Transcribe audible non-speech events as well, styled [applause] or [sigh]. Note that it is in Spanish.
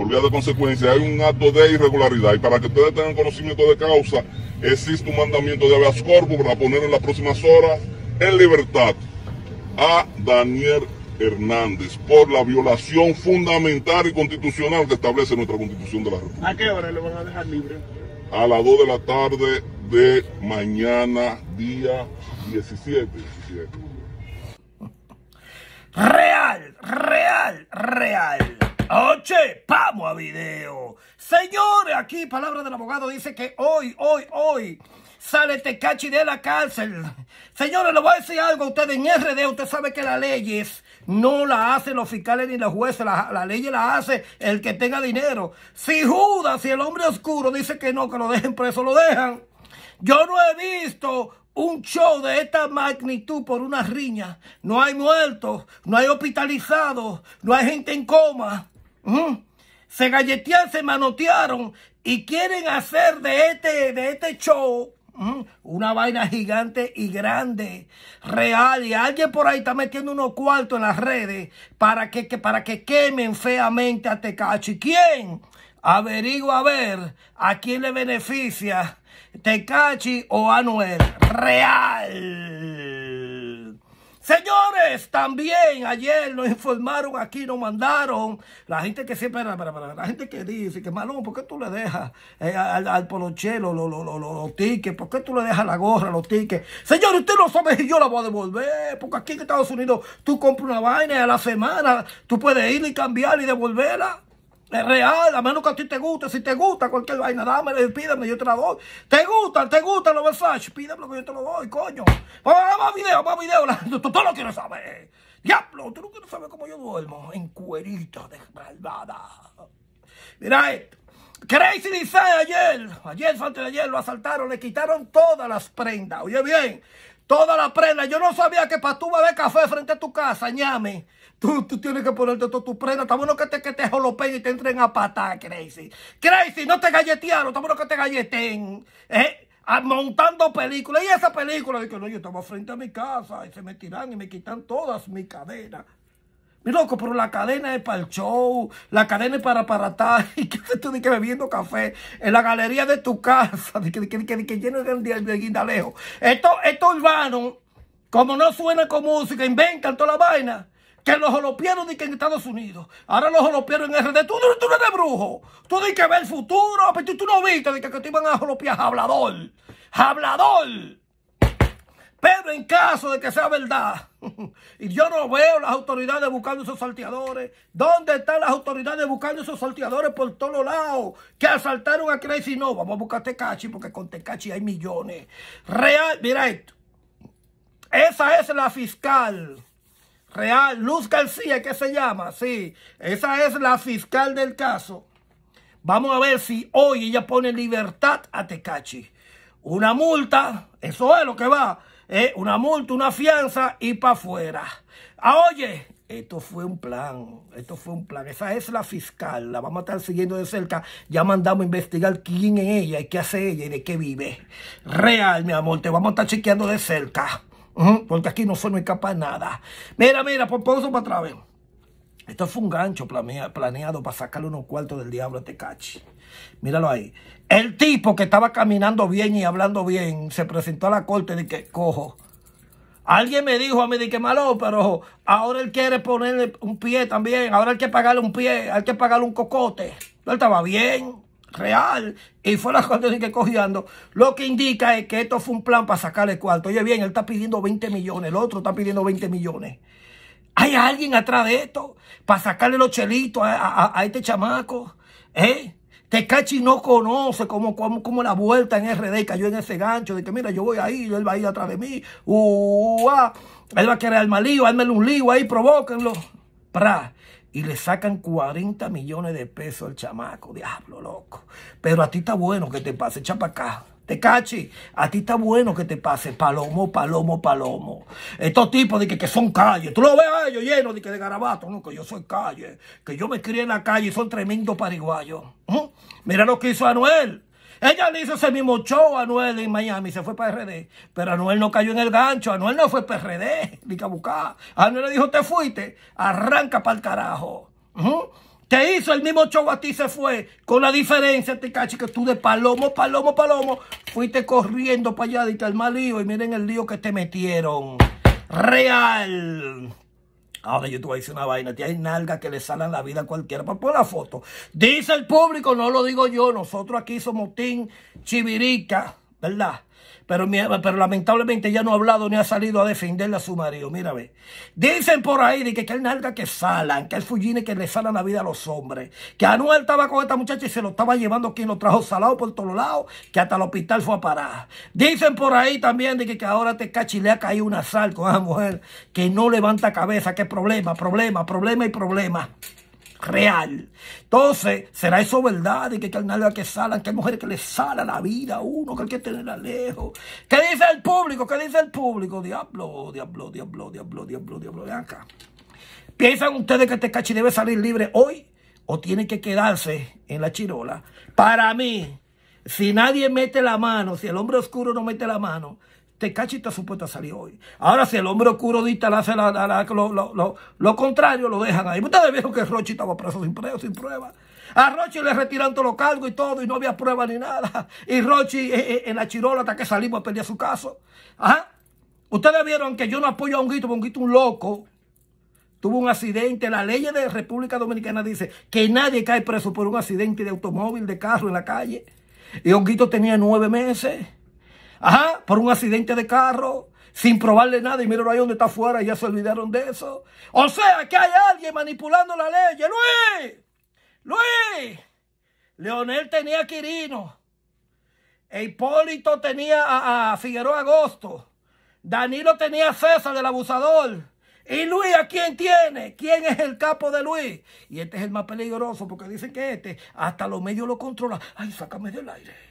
por vía de consecuencia hay un acto de irregularidad. Y para que ustedes tengan conocimiento de causa, existe un mandamiento de habeas corpus para poner en las próximas horas en libertad a Daniel Hernández por la violación fundamental y constitucional que establece nuestra constitución de la República. ¿A qué hora lo van a dejar libre? A las 2 de la tarde de mañana, día 17. 17. Real, real, real vamos a video. Señores, aquí Palabra del Abogado dice que hoy, hoy, hoy sale cachi de la cárcel. Señores, les voy a decir algo a ustedes. En RD, usted sabe que las leyes no las hacen los fiscales ni los jueces. Las la leyes las hace el que tenga dinero. Si Judas, y el hombre oscuro dice que no, que lo dejen preso, lo dejan. Yo no he visto un show de esta magnitud por una riña. No hay muertos, no hay hospitalizados, no hay gente en coma. Se galletean, se manotearon y quieren hacer de este, de este show una vaina gigante y grande, real. Y alguien por ahí está metiendo unos cuartos en las redes para que, para que quemen feamente a Tecachi. ¿Quién? averigo a ver a quién le beneficia Tecachi o Anuel. Real. Señores, también ayer nos informaron aquí, nos mandaron la gente que siempre, era la gente que dice que malo ¿por qué tú le dejas eh, al, polochelo los tiques? tickets? ¿Por qué tú le dejas la gorra, los tickets? Señores, usted no sabe si yo la voy a devolver, porque aquí en Estados Unidos tú compras una vaina y a la semana, tú puedes ir y cambiar y devolverla. Es real, a menos que a ti te guste. Si te gusta cualquier vaina, dame, pídeme, yo te la doy. ¿Te gusta? ¿Te gusta los Versace? Pídeme que yo te lo doy, coño. Vamos más video, más video. Tú, no quieres saber. Diablo, tú no quieres saber cómo yo duermo. En cuerita de malvada. Mira esto. Crazy dice ayer, ayer, antes de ayer, lo asaltaron, le quitaron todas las prendas. Oye bien, todas las prendas. Yo no sabía que para tú beber café frente a tu casa, ñame. Tú, tienes que ponerte todo tu prenda Estamos bueno que te, que te jolopen y te entren a patar, Crazy. Crazy, no te galletearon. estamos bueno que te galleten. ¿eh? Ah, montando películas. Y esa película, de que no, yo estaba frente a mi casa y se me tiran y me quitan todas mis cadenas. Mi loco, pero la cadena es para el show, la cadena es para para [laughs] y que tú de que bebiendo café en la galería de tu casa, de que, de que, de que lleno de, guindalejo. Estos esto urbanos, como no suena con música, inventan toda la vaina que los holopieros de que en Estados Unidos, ahora los holopieros en RD, tú, tú no eres brujo, tú dices que ver el futuro, pero tú, no viste de que, te iban a holopiar hablador, hablador. Pero en caso de que sea verdad, [laughs] y yo no veo las autoridades buscando esos salteadores, ¿dónde están las autoridades buscando esos salteadores por todos lados? Que asaltaron a Crazy no, vamos a buscar a Tecachi, porque con Tecachi hay millones. Real, mira esto. Esa es la fiscal Real, Luz García, que se llama, sí, esa es la fiscal del caso. Vamos a ver si hoy ella pone libertad a Tecachi. Una multa, eso es lo que va, eh, una multa, una fianza y para afuera. Ah, oye, esto fue un plan, esto fue un plan. Esa es la fiscal, la vamos a estar siguiendo de cerca. Ya mandamos a investigar quién es ella y qué hace ella y de qué vive. Real, mi amor, te vamos a estar chequeando de cerca. Porque aquí no se capaz escapa nada. Mira, mira, por eso para atrás. Esto fue un gancho planeado, para sacarle unos cuartos del diablo a este cachi. Míralo ahí. El tipo que estaba caminando bien y hablando bien se presentó a la corte de que cojo. Alguien me dijo a mí que malo, pero ahora él quiere ponerle un pie también. Ahora hay que pagarle un pie, hay que pagarle un cocote. No estaba bien real y fue la cosa que cogiendo, lo que indica es que esto fue un plan para sacarle cuarto. Oye, bien, él está pidiendo 20 millones, el otro está pidiendo 20 millones. ¿Hay alguien atrás de esto para sacarle los chelitos a, este chamaco? ¿Eh? Tecachi no conoce como, como, la vuelta en RD cayó en ese gancho de que mira, yo voy ahí, él va a ir atrás de mí, uh, ah, él va a querer armar lío, ármele un lío ahí, provóquenlo y le sacan 40 millones de pesos al chamaco. Diablo, loco. Pero a ti está bueno que te pase, chapacá Te cachi, a ti está bueno que te pase palomo, palomo, palomo. Estos tipos de que, que son calle Tú lo ves a ellos llenos de, que de garabato, no, que yo soy calle, que yo me crié en la calle y son tremendos pariguayos. ¿Mm? Mira lo que hizo Anuel. Ella le hizo ese mismo show a Anuel en Miami, se fue para RD. Pero Anuel no cayó en el gancho, Anuel no fue para RD, ni que Anuel le dijo, te fuiste, arranca para el carajo. Te hizo el mismo show a ti, se fue. Con la diferencia, te cachi, que tú de palomo, palomo, palomo, fuiste corriendo para allá, diste al mal lío y miren el lío que te metieron. Real. Ahora yo te voy a decir una vaina, Tienes hay nalgas que le salen la vida a cualquiera. Pues pon la foto. Dice el público, no lo digo yo, nosotros aquí somos Team Chivirica. ¿verdad? Pero, pero lamentablemente ya no ha hablado ni ha salido a defenderle a su marido. Mira, ve. Dicen por ahí de que, que el nalga que salan, que el fujine que le salan la vida a los hombres. Que Anuel estaba con esta muchacha y se lo estaba llevando quien lo trajo salado por todos lados, que hasta el hospital fue a parar. Dicen por ahí también de que, que ahora te cachi le ha caído una sal con esa mujer que no levanta cabeza. que problema, problema, problema y problema real. Entonces, será eso verdad ¿Y que carnal que salan, que hay mujeres que le sala la vida a uno, que hay que tenerla lejos. ¿Qué dice el público? ¿Qué dice el público? Diablo, diablo, diablo, diablo, diablo, diablo, de acá. ¿Piensan ustedes que este cachi debe salir libre hoy? ¿O tiene que quedarse en la chirola? Para mí, si nadie mete la mano, si el hombre oscuro no mete la mano, Tecachi este está supuesto a salir hoy. Ahora, si el hombre oscuro le hace la, la, lo, lo, lo, contrario, lo dejan ahí. Ustedes vieron que Rochi estaba preso sin prueba, sin prueba. A Rochi le retiran todos los cargos y todo, y no había prueba ni nada. Y Rochi eh, eh, en la chirola hasta que salimos a perder su caso. Ajá. Ustedes vieron que yo no apoyo a Honguito, porque Honguito un loco. Tuvo un accidente. La ley de República Dominicana dice que nadie cae preso por un accidente de automóvil, de carro en la calle. Y Honguito tenía nueve meses. Ajá, por un accidente de carro, sin probarle nada. Y míralo ahí donde está afuera, ya se olvidaron de eso. O sea, que hay alguien manipulando la ley. Luis, Luis, Leonel tenía a Quirino. E Hipólito tenía a, Figueroa Agosto. Danilo tenía a César, el abusador. ¿Y Luis a quién tiene? ¿Quién es el capo de Luis? Y este es el más peligroso porque dicen que este hasta los medios lo controla. Ay, sácame del aire.